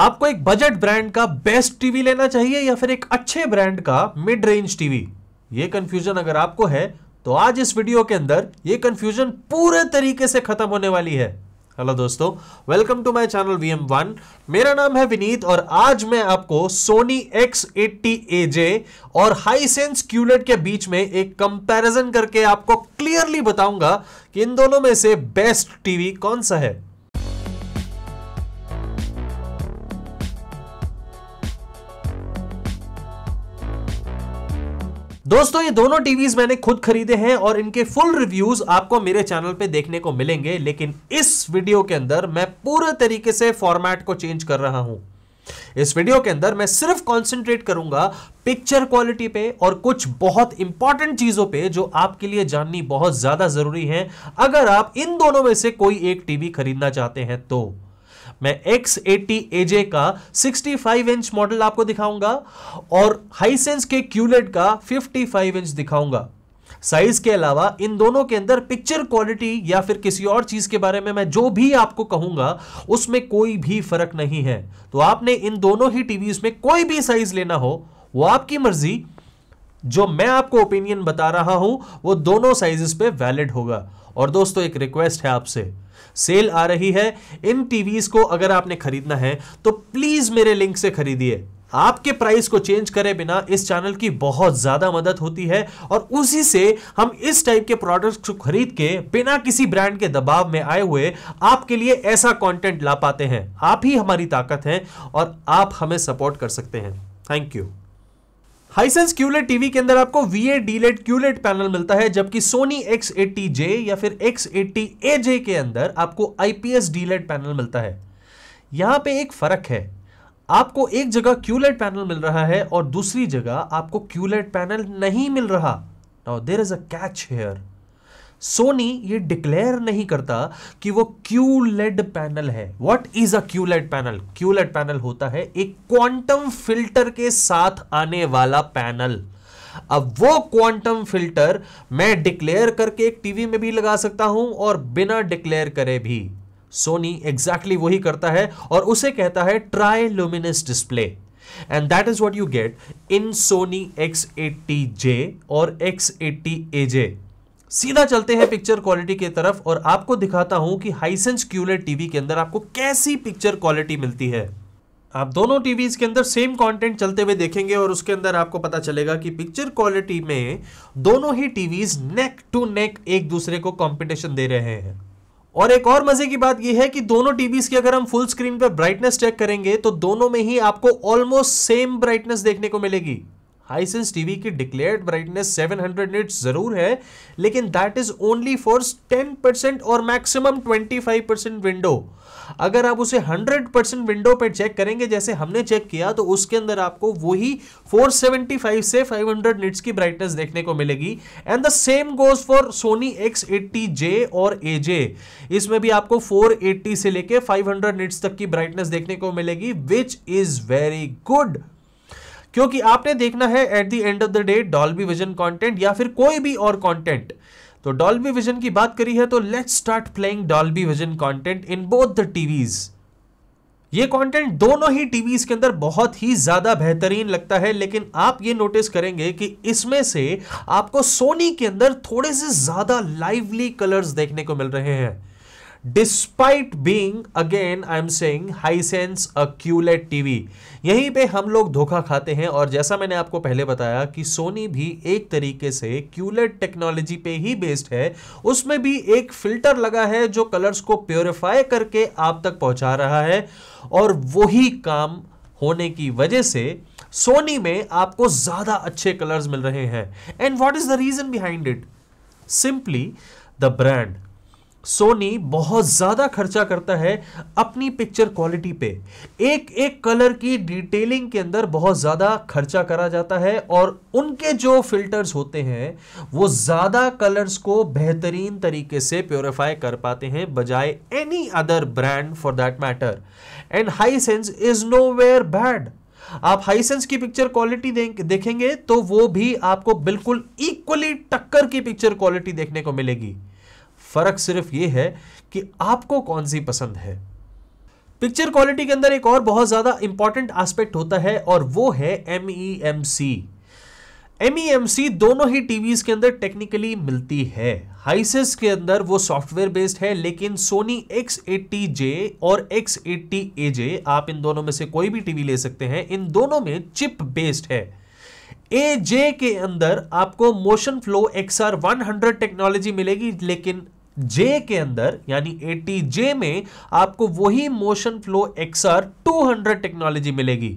आपको एक budget brand का बेस्ट टीवी लेना चाहिए या फिर एक अच्छे ब्रांड का मिड रेंज टीवी ये कंफ्यूजन अगर आपको है तो आज इस वीडियो के अंदर ये कंफ्यूजन पूरे तरीके से खत्म होने वाली है हेलो दोस्तों welcome to my channel VM one मेरा नाम है विनीत और आज मैं आपको सोनी एक्स एट्टी एजे और हाई सेंस क्यूलेट के बीच में एक कंपैरिजन करके आपको क्लियरली बताऊंगा कि इन दोनों में से बेस्ट टीवी कौन सा है दोस्तों ये दोनों टीवीज मैंने खुद खरीदे हैं और इनके फुल रिव्यूज आपको मेरे चैनल पे देखने को मिलेंगे लेकिन इस वीडियो के अंदर मैं पूरे तरीके से फॉर्मेट को चेंज कर रहा हूं इस वीडियो के अंदर मैं सिर्फ कंसंट्रेट करूंगा पिक्चर क्वालिटी पे और कुछ बहुत इंपॉर्टेंट चीजों पे जो आपके लिए जाननी बहुत ज्यादा जरूरी है अगर आप इन दोनों में से कोई एक टीवी खरीदना चाहते हैं तो मैं एक्स एटी एजे का 65 इंच मॉडल आपको दिखाऊंगा और हाईसेंस के क्यूलेट का 55 इंच दिखाऊंगा साइज के अलावा इन दोनों के अंदर पिक्चर क्वालिटी या फिर किसी और चीज के बारे में मैं जो भी आपको कहूंगा उसमें कोई भी फर्क नहीं है तो आपने इन दोनों ही टीवीज में कोई भी साइज लेना हो वो आपकी मर्जी जो मैं आपको ओपिनियन बता रहा हूं वो दोनों साइजेस पे वैलिड होगा और दोस्तों एक रिक्वेस्ट है आपसे सेल आ रही है इन टीवीज को अगर आपने खरीदना है तो प्लीज मेरे लिंक से खरीदिए आपके प्राइस को चेंज करे बिना इस चैनल की बहुत ज्यादा मदद होती है और उसी से हम इस टाइप के प्रोडक्ट्स को खरीद के बिना किसी ब्रांड के दबाव में आए हुए आपके लिए ऐसा कंटेंट ला पाते हैं आप ही हमारी ताकत हैं और आप हमें सपोर्ट कर सकते हैं thank you Hisense QLED TV के अंदर आपको वी ए डीलेट क्यूलेट पैनल मिलता है जबकि सोनी एक्स एट्टी जे या फिर एक्स एट्टी ए जे के अंदर आपको आईपीएस डीलेट e पैनल मिलता है यहां पे एक फर्क है आपको एक जगह क्यूलेट पैनल मिल रहा है और दूसरी जगह आपको क्यूलेट पैनल नहीं मिल रहा now there is a catch here Sony ये डिक्लेयर नहीं करता कि वो क्यू लेड पैनल है what is a panel QLED panel होता है एक क्वांटम फिल्टर के साथ आने वाला पैनल अब वो क्वांटम फिल्टर मैं डिक्लेयर करके एक टीवी में भी लगा सकता हूं और बिना डिक्लेयर करे भी सोनी एग्जैक्टली वही करता है और उसे कहता है Triluminos display and that is what you get in Sony X eighty J और एक्स एट्टी एजे सीधा चलते हैं पिक्चर क्वालिटी की तरफ और आपको दिखाता हूं कि हाईसेंस क्यूलेट टीवी के अंदर आपको कैसी पिक्चर क्वालिटी मिलती है आप दोनों टीवीज़ के अंदर सेम कंटेंट चलते हुए देखेंगे और उसके अंदर आपको पता चलेगा कि पिक्चर क्वालिटी में दोनों ही टीवीज़ नेक टू नेक एक दूसरे को कंपटीशन दे रहे हैं और एक और मजे की बात यह है कि दोनों टीवीज की अगर हम फुल स्क्रीन पर ब्राइटनेस चेक करेंगे तो दोनों में ही आपको ऑलमोस्ट सेम ब्राइटनेस देखने को मिलेगी हाईसेंस टीवी की डिक्लेयर्ड ब्राइटनेस 700 निट्स जरूर है लेकिन that is only for 10% percent और मैक्सिमम 25% परसेंट विंडो अगर आप उसे 100% परसेंट विंडो पर चेक करेंगे जैसे हमने चेक किया तो उसके अंदर आपको वही 475 से 500 निट्स की ब्राइटनेस देखने को मिलेगी and the same goes for Sony X J और एजे इसमें भी आपको 480 से लेके 500 निट्स तक की ब्राइटनेस देखने को मिलेगी विच इज वेरी गुड क्योंकि आपने देखना है at the end of the day Dolby Vision content या फिर कोई भी और कंटेंट तो डॉल्बी विजन की बात करी है तो let's start playing Dolby Vision content in both the TVs ये कंटेंट दोनों ही टीवीज के अंदर बहुत ही ज़्यादा बेहतरीन लगता है लेकिन आप ये नोटिस करेंगे कि इसमें से आपको सोनी के अंदर थोड़े से ज़्यादा लाइवली कलर्स देखने को मिल रहे हैं despite being again I am saying Hisense QLED TV यहीं पे हम लोग धोखा खाते हैं और जैसा मैंने आपको पहले बताया कि सोनी भी एक तरीके से क्यूलेट टेक्नोलॉजी पे ही बेस्ड है उसमें भी एक फिल्टर लगा है जो कलर्स को प्योरीफाई करके आप तक पहुंचा रहा है और वही काम होने की वजह से सोनी में आपको ज़्यादा अच्छे कलर्स मिल रहे हैं and what is the reason behind it simply the brand Sony बहुत ज़्यादा खर्चा करता है अपनी पिक्चर क्वालिटी पे एक एक कलर की डिटेलिंग के अंदर बहुत ज़्यादा खर्चा करा जाता है और उनके जो फिल्टर्स होते हैं वो ज़्यादा कलर्स को बेहतरीन तरीके से प्योरीफाई कर पाते हैं बजाय any other brand for that matter and Hisense is nowhere bad आप हाईसेंस की पिक्चर क्वालिटी देखेंगे तो वो भी आपको बिल्कुल इक्वली टक्कर की पिक्चर क्वालिटी देखने को मिलेगी फ़र्क सिर्फ ये है कि आपको कौन सी पसंद है पिक्चर क्वालिटी के अंदर एक और बहुत ज़्यादा इंपॉर्टेंट एस्पेक्ट होता है और वो है M E M C M E M C दोनों ही टीवीज़ के अंदर टेक्निकली मिलती है हाइसिस के अंदर वो सॉफ्टवेयर बेस्ड है लेकिन सोनी एक्स एट्टी जे और एक्स एट्टी ए जे आप इन दोनों में से कोई भी टीवी ले सकते हैं इन दोनों में चिप बेस्ड है ए जे के अंदर आपको motion flow X R one hundred technology मिलेगी लेकिन जे के अंदर यानी एटी जे में आपको वही मोशन फ्लो एक्सर 200 टेक्नोलॉजी मिलेगी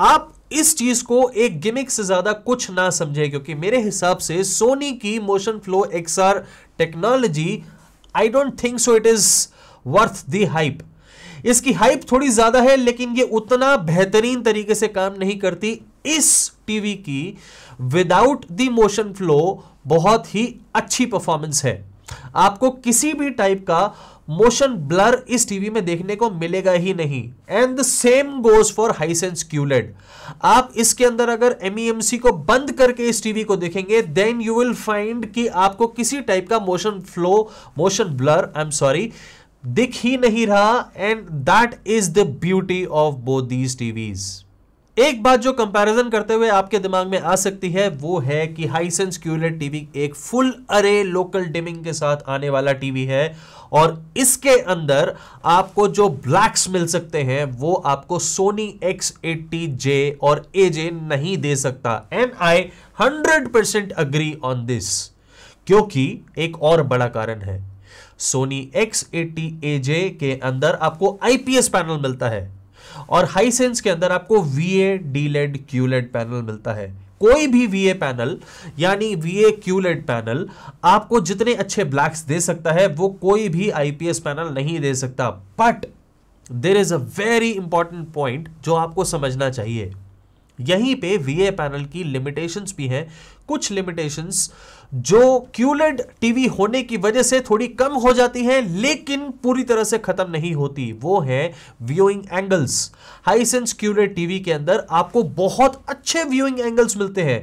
आप इस चीज को एक गिमिक से ज्यादा कुछ ना समझे क्योंकि मेरे हिसाब से सोनी की motion flow XR technology I don't think so it is worth the hype इसकी हाइप थोड़ी ज्यादा है लेकिन ये उतना बेहतरीन तरीके से काम नहीं करती इस टीवी की विदाउट द मोशन फ्लो बहुत ही अच्छी परफॉर्मेंस है आपको किसी भी टाइप का मोशन ब्लर इस टीवी में देखने को मिलेगा ही नहीं and the same goes for Hisense QLED आप इसके अंदर अगर एमईएमसी e को बंद करके इस टीवी को देखेंगे देन यू विल फाइंड कि आपको किसी टाइप का motion flow motion blur I am sorry दिख ही नहीं रहा and that is the beauty of both these TVs एक बात जो कंपैरिजन करते हुए आपके दिमाग में आ सकती है वो है कि हाईसेंस क्यूलेट टीवी एक फुल अरे लोकल डिमिंग के साथ आने वाला टीवी है और इसके अंदर आपको जो ब्लैक्स मिल सकते हैं वो आपको सोनी एक्स एट्टी जे और ए जे नहीं दे सकता and I hundred percent agree on this क्योंकि एक और बड़ा कारण है Sony X eighty A J के अंदर आपको आईपीएस पैनल मिलता है और हाई सेंस के अंदर आपको we A D LED QLED panel मिलता है कोई भी वी पैनल यानी वी ए पैनल आपको जितने अच्छे ब्लैक्स दे सकता है वो कोई भी आईपीएस पैनल नहीं दे सकता but there is a very important point जो आपको समझना चाहिए यहीं पे वी पैनल की लिमिटेशंस भी हैं कुछ लिमिटेशंस जो क्यूलेड टीवी होने की वजह से थोड़ी कम हो जाती है लेकिन पूरी तरह से खत्म नहीं होती वो है viewing angles Hisense QLED TV के अंदर आपको बहुत अच्छे व्यूइंग एंगल्स मिलते हैं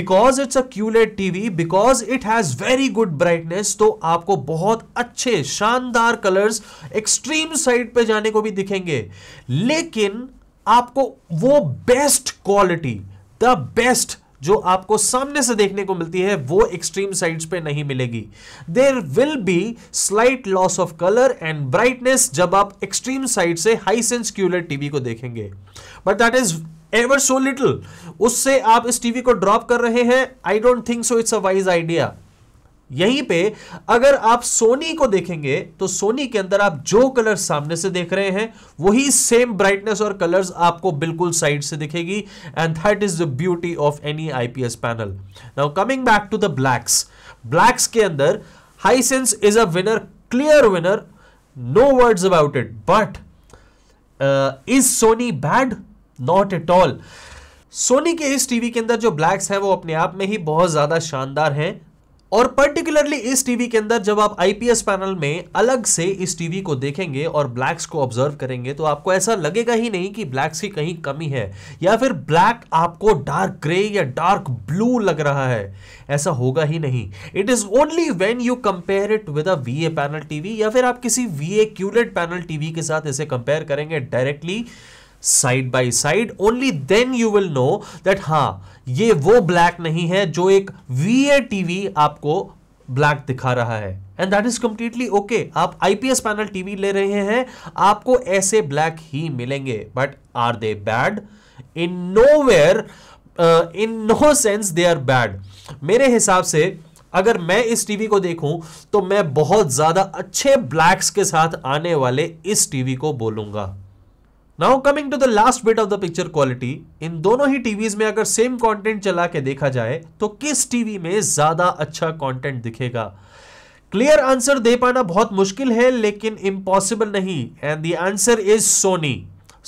because it's a QLED TV because it has very good brightness तो आपको बहुत अच्छे शानदार कलर्स एक्सट्रीम साइड पे जाने को भी दिखेंगे लेकिन आपको वो बेस्ट क्वालिटी द बेस्ट जो आपको सामने से देखने को मिलती है वो एक्सट्रीम साइड्स पे नहीं मिलेगी there will be slight loss of colour and brightness जब आप एक्सट्रीम साइड से हाई सेंस क्यूलर टीवी को देखेंगे but that is ever so little उससे आप इस टीवी को ड्रॉप कर रहे हैं I don't think so it's a wise idea यहीं पे अगर आप सोनी को देखेंगे तो सोनी के अंदर आप जो कलर सामने से देख रहे हैं वही सेम ब्राइटनेस और कलर्स आपको बिल्कुल साइड से दिखेगी and that is the beauty of any IPS panel now coming back to the blacks blacks के अंदर Hisense is a winner clear winner no words about it but is Sony bad not at all Sony के इस TV के अंदर जो blacks हैं वो अपने आप में ही बहुत ज़्यादा शानदार हैं और पर्टिकुलरली इस टीवी के अंदर जब आप आईपीएस पैनल में अलग से इस टीवी को देखेंगे और ब्लैक्स को ऑब्जर्व करेंगे तो आपको ऐसा लगेगा ही नहीं कि ब्लैक्स की कहीं कमी है या फिर ब्लैक आपको डार्क ग्रे या डार्क ब्लू लग रहा है ऐसा होगा ही नहीं it is only when you compare it with a V panel TV या फिर आप किसी V A QLED panel TV के साथ इसे कंपेयर करेंगे directly side by side only then you will know that हाँ ये वो ब्लैक नहीं है जो एक वी टीवी आपको ब्लैक दिखा रहा है and that is completely okay आप आईपीएस पैनल टीवी ले रहे हैं आपको ऐसे ब्लैक ही मिलेंगे but are they bad in nowhere in no sense they are bad मेरे हिसाब से अगर मैं इस टीवी को देखूं तो मैं बहुत ज्यादा अच्छे ब्लैक्स के साथ आने वाले इस टीवी को बोलूंगा now coming to the last bit of the picture quality in दोनों ही टीवीज में अगर सेम कंटेंट चला के देखा जाए तो किस टीवी में ज्यादा अच्छा कंटेंट दिखेगा क्लियर आंसर दे पाना बहुत मुश्किल है लेकिन इम्पॉसिबल नहीं and the answer is Sony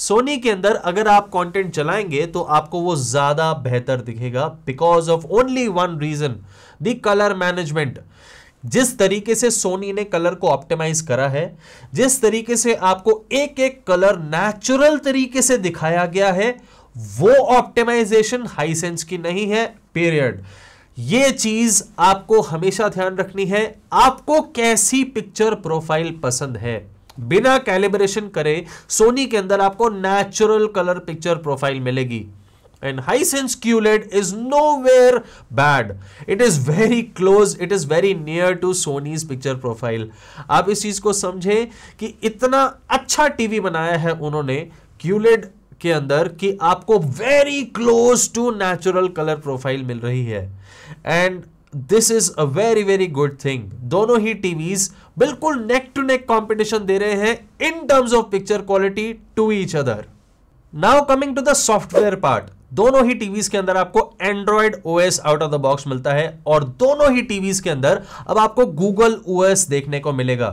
Sony के अंदर अगर आप कंटेंट चलाएंगे तो आपको वो ज्यादा बेहतर दिखेगा because of only one reason the colour management जिस तरीके से सोनी ने कलर को ऑप्टिमाइज करा है जिस तरीके से आपको एक एक कलर नेचुरल तरीके से दिखाया गया है वो ऑप्टिमाइजेशन हाईसेंस की नहीं है पीरियड ये चीज आपको हमेशा ध्यान रखनी है आपको कैसी पिक्चर प्रोफाइल पसंद है बिना कैलिब्रेशन करे सोनी के अंदर आपको नेचुरल कलर पिक्चर प्रोफाइल मिलेगी and high sense QLED is nowhere bad. It is very close, it is very near to Sony's picture profile. आप इस चीज को समझें कि इतना अच्छा टीवी बनाया है उन्होंने QLED के अंदर कि आपको very close to natural colour profile मिल रही है and this is a very very good thing दोनों ही टीवीज बिल्कुल नेक टू नेक कंपटीशन दे रहे हैं in terms of picture quality to each other now coming to the software part दोनों ही टीवीज के अंदर आपको Android OS out of the box मिलता है और दोनों ही टीवीज के अंदर अब आपको गूगल ओएस देखने को मिलेगा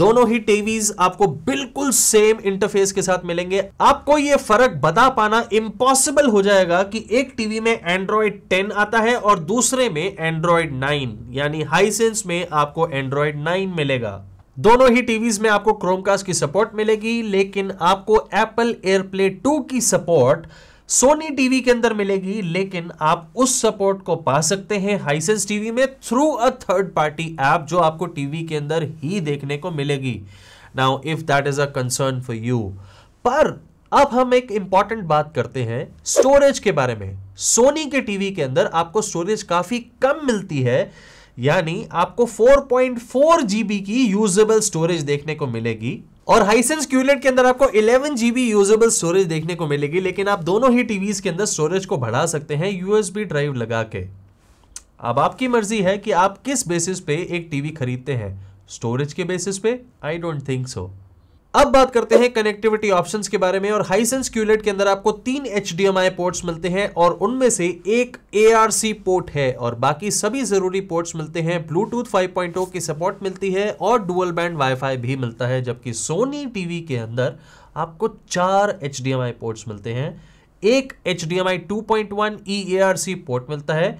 दोनों ही टीवीज आपको बिल्कुल सेम इंटरफेस के साथ मिलेंगे आपको यह फर्क बता पाना इंपॉसिबल हो जाएगा कि एक टीवी में एंड्रॉइड 10 आता है और दूसरे में एंड्रॉइड 9 यानी हाईसेंस में आपको एंड्रॉइड 9 मिलेगा दोनों ही टीवीज में आपको क्रोमकास्ट की सपोर्ट मिलेगी लेकिन आपको एप्पल एयरप्ले 2 की सपोर्ट सोनी टीवी के अंदर मिलेगी लेकिन आप उस सपोर्ट को पा सकते हैं हाइसेंस टीवी में through a third party app जो आपको टीवी के अंदर ही देखने को मिलेगी now if that is a concern for you पर अब हम एक इंपॉर्टेंट बात करते हैं स्टोरेज के बारे में सोनी के टीवी के अंदर आपको स्टोरेज काफी कम मिलती है यानी आपको 4.4 जीबी की यूजेबल स्टोरेज देखने को मिलेगी और हाइसेंस क्यूलेट के अंदर आपको इलेवन जीबी यूजेबल स्टोरेज देखने को मिलेगी लेकिन आप दोनों ही टीवीज के अंदर स्टोरेज को बढ़ा सकते हैं यूएसबी ड्राइव लगा के अब आपकी मर्जी है कि आप किस बेसिस पे एक टीवी खरीदते हैं स्टोरेज के बेसिस पे आई डोंट थिंक सो अब बात करते हैं कनेक्टिविटी ऑप्शंस के बारे में और हाईसेंस क्यूलेट के अंदर आपको तीन एच पोर्ट्स मिलते हैं और उनमें से एक ए पोर्ट है और बाकी सभी जरूरी पोर्ट्स मिलते हैं ब्लूटूथ 5.0 की सपोर्ट मिलती है और डुअल बैंड वाईफाई भी मिलता है जबकि सोनी टीवी के अंदर आपको चार एच पोर्ट्स मिलते हैं एक H D M I two point one E C port मिलता है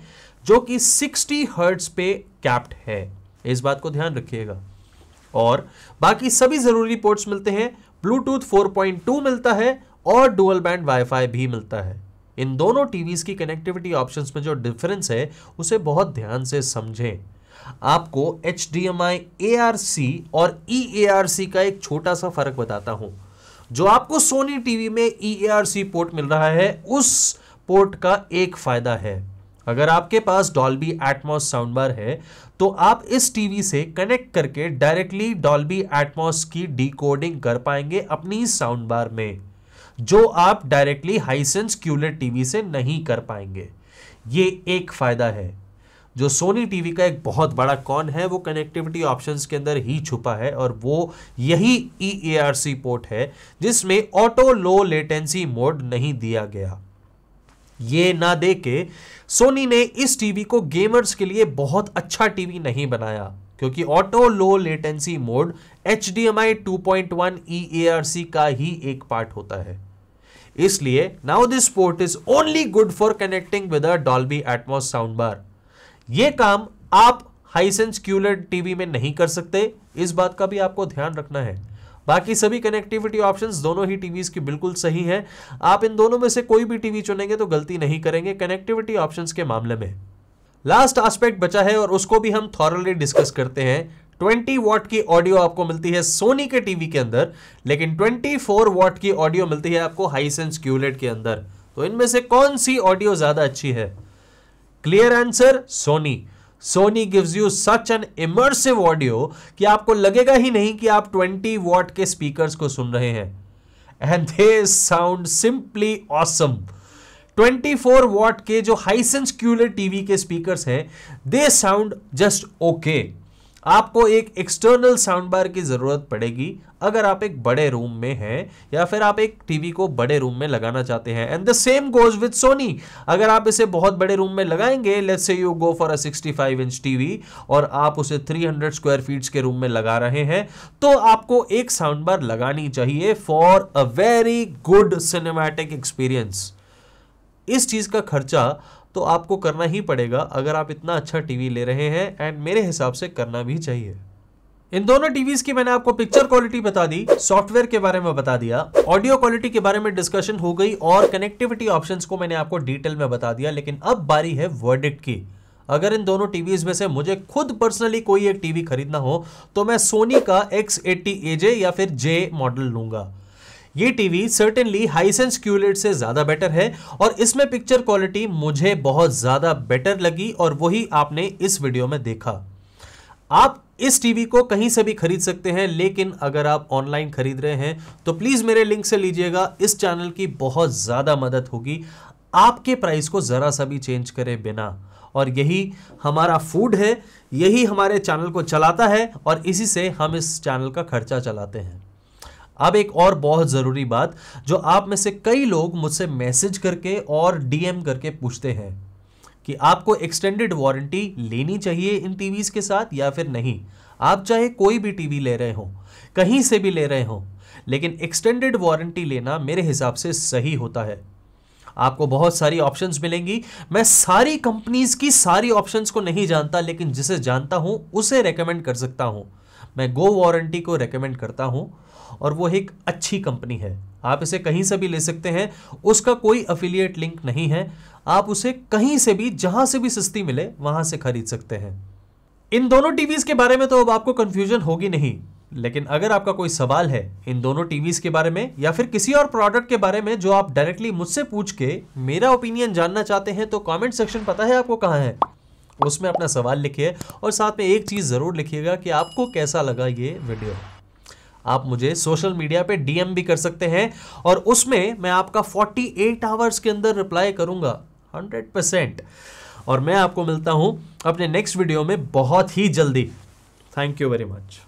जो कि सिक्सटी हर्ट्स पे कैप्ट है इस बात को ध्यान रखिएगा और बाकी सभी ज़रूरी पोर्ट्स मिलते हैं ब्लूटूथ 4.2 मिलता है और डुअल बैंड वाईफाई भी मिलता है इन दोनों टीवीज़ की कनेक्टिविटी ऑप्शंस में जो डिफरेंस है उसे बहुत ध्यान से समझें आपको H D M I A R C और ई ए आर सी का एक छोटा सा फर्क बताता हूं जो आपको सोनी टीवी में ई ए आर सी पोर्ट मिल रहा है उस पोर्ट का एक फ़ायदा है अगर आपके पास डॉल्बी एटमॉस साउंड बार है तो आप इस टीवी से कनेक्ट करके डायरेक्टली डॉल्बी एटमॉस की डिकोडिंग कर पाएंगे अपनी साउंड बार में जो आप डायरेक्टली हाईसेंस क्यूलेट टीवी से नहीं कर पाएंगे ये एक फ़ायदा है जो सोनी टीवी का एक बहुत बड़ा कॉन है वो कनेक्टिविटी ऑप्शंस के अंदर ही छुपा है और वो यही ई e पोर्ट है जिसमें ऑटो लो लेटेंसी मोड नहीं दिया गया ये ना दे के सोनी ने इस टीवी को गेमर्स के लिए बहुत अच्छा टीवी नहीं बनाया क्योंकि auto low latency mode H D M I two point one E A R C का ही एक पार्ट होता है इसलिए now this port is only good for connecting with a Dolby Atmos sound bar ये काम आप हाईसेंस क्यूलर टीवी में नहीं कर सकते इस बात का भी आपको ध्यान रखना है बाकी सभी कनेक्टिविटी ऑप्शंस दोनों ही टीवीज की बिल्कुल सही हैं आप इन दोनों में से कोई भी टीवी चुनेंगे तो गलती नहीं करेंगे कनेक्टिविटी ऑप्शंस के मामले में लास्ट आस्पेक्ट बचा है और उसको भी हम थॉरली डिस्कस करते हैं 20 वॉट की ऑडियो आपको मिलती है सोनी के टीवी के अंदर लेकिन 24 वॉट की ऑडियो मिलती है आपको हाईसेंस क्यूलेट के अंदर तो इनमें से कौन सी ऑडियो ज़्यादा अच्छी है clear answer Sony Sony gives you such an immersive audio कि आपको लगेगा ही नहीं कि आप 20 वॉट के स्पीकर्स को सुन रहे हैं and they sound simply awesome 24 watt के जो हाईसेंस क्यूलर टीवी के स्पीकर्स हैं दे साउंड जस्ट ओके आपको एक एक्सटर्नल साउंड बार की ज़रूरत पड़ेगी अगर आप एक बड़े रूम में हैं या फिर आप एक टीवी को बड़े रूम में लगाना चाहते हैं and the same goes with Sony अगर आप इसे बहुत बड़े रूम में लगाएंगे let's say you go for a 65 inch TV और आप उसे 300 स्क्वायर फीट के रूम में लगा रहे हैं तो आपको एक साउंड बार लगानी चाहिए for a very good cinematic experience इस चीज़ का खर्चा तो आपको करना ही पड़ेगा अगर आप इतना अच्छा टीवी ले रहे हैं एंड मेरे हिसाब से करना भी चाहिए इन दोनों टीवीज की मैंने आपको पिक्चर क्वालिटी बता दी सॉफ्टवेयर के बारे में बता दिया ऑडियो क्वालिटी के बारे में डिस्कशन हो गई और कनेक्टिविटी ऑप्शंस को मैंने आपको डिटेल में बता दिया लेकिन अब बारी है वर्डिक्ट की अगर इन दोनों टीवीज में से मुझे खुद पर्सनली कोई एक टीवी खरीदना हो तो मैं सोनी का एक्स एट्टी एजे या फिर जे मॉडल लूंगा ये टीवी सर्टेनली हाईसेंस क्यूलेट से ज़्यादा बेटर है और इसमें पिक्चर क्वालिटी मुझे बहुत ज़्यादा बेटर लगी और वही आपने इस वीडियो में देखा आप इस टीवी को कहीं से भी खरीद सकते हैं लेकिन अगर आप ऑनलाइन खरीद रहे हैं तो प्लीज़ मेरे लिंक से लीजिएगा इस चैनल की बहुत ज़्यादा मदद होगी आपके प्राइस को ज़रा सा भी चेंज करे बिना और यही हमारा फूड है यही हमारे चैनल को चलाता है और इसी से हम इस चैनल का खर्चा चलाते हैं अब एक और बहुत ज़रूरी बात जो आप में से कई लोग मुझसे मैसेज करके और डीएम करके पूछते हैं कि आपको एक्सटेंडेड वारंटी लेनी चाहिए इन टीवीज़ के साथ या फिर नहीं आप चाहे कोई भी टीवी ले रहे हो कहीं से भी ले रहे हो लेकिन एक्सटेंडेड वारंटी लेना मेरे हिसाब से सही होता है आपको बहुत सारी ऑप्शंस मिलेंगी मैं सारी कंपनीज की सारी ऑप्शंस को नहीं जानता लेकिन जिसे जानता हूं उसे रेकमेंड कर सकता हूँ मैं गो वारंटी को रेकमेंड करता हूँ और वो एक अच्छी कंपनी है आप इसे कहीं से भी ले सकते हैं उसका कोई अफिलिएट लिंक नहीं है आप उसे कहीं से भी जहां से भी सस्ती मिले वहां से खरीद सकते हैं इन दोनों टीवीज के बारे में तो अब आपको कंफ्यूजन होगी नहीं लेकिन अगर आपका कोई सवाल है इन दोनों टीवीज के बारे में या फिर किसी और प्रोडक्ट के बारे में जो आप डायरेक्टली मुझसे पूछ के मेरा ओपिनियन जानना चाहते हैं तो कमेंट सेक्शन पता है आपको कहाँ है उसमें अपना सवाल लिखिए और साथ में एक चीज़ ज़रूर लिखिएगा कि आपको कैसा लगा ये वीडियो आप मुझे सोशल मीडिया पे डीएम भी कर सकते हैं और उसमें मैं आपका 48 आवर्स के अंदर रिप्लाई करूंगा 100 परसेंट और मैं आपको मिलता हूं अपने नेक्स्ट वीडियो में बहुत ही जल्दी थैंक यू वेरी मच